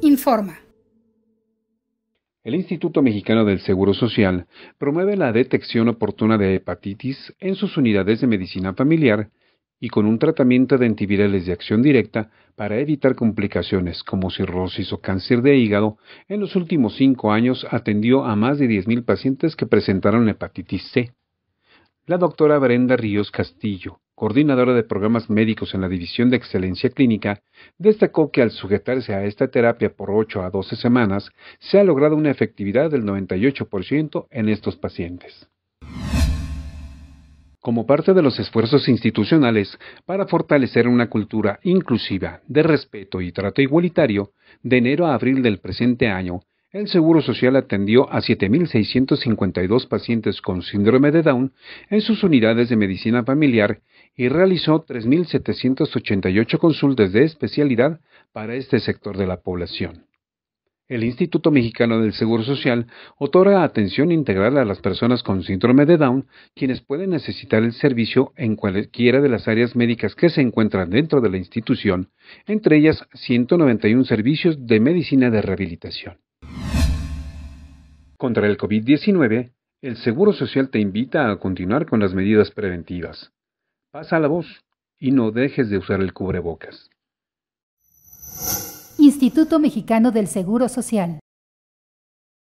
Informa. El Instituto Mexicano del Seguro Social promueve la detección oportuna de hepatitis en sus unidades de medicina familiar y con un tratamiento de antivirales de acción directa para evitar complicaciones como cirrosis o cáncer de hígado, en los últimos cinco años atendió a más de 10.000 pacientes que presentaron hepatitis C. La doctora Brenda Ríos Castillo, coordinadora de programas médicos en la División de Excelencia Clínica, destacó que al sujetarse a esta terapia por 8 a 12 semanas, se ha logrado una efectividad del 98% en estos pacientes. Como parte de los esfuerzos institucionales para fortalecer una cultura inclusiva, de respeto y trato igualitario, de enero a abril del presente año el Seguro Social atendió a 7.652 pacientes con síndrome de Down en sus unidades de medicina familiar y realizó 3.788 consultas de especialidad para este sector de la población. El Instituto Mexicano del Seguro Social otorga atención integral a las personas con síndrome de Down, quienes pueden necesitar el servicio en cualquiera de las áreas médicas que se encuentran dentro de la institución, entre ellas 191 servicios de medicina de rehabilitación. Contra el COVID-19, el Seguro Social te invita a continuar con las medidas preventivas. Pasa la voz y no dejes de usar el cubrebocas. Instituto Mexicano del Seguro Social.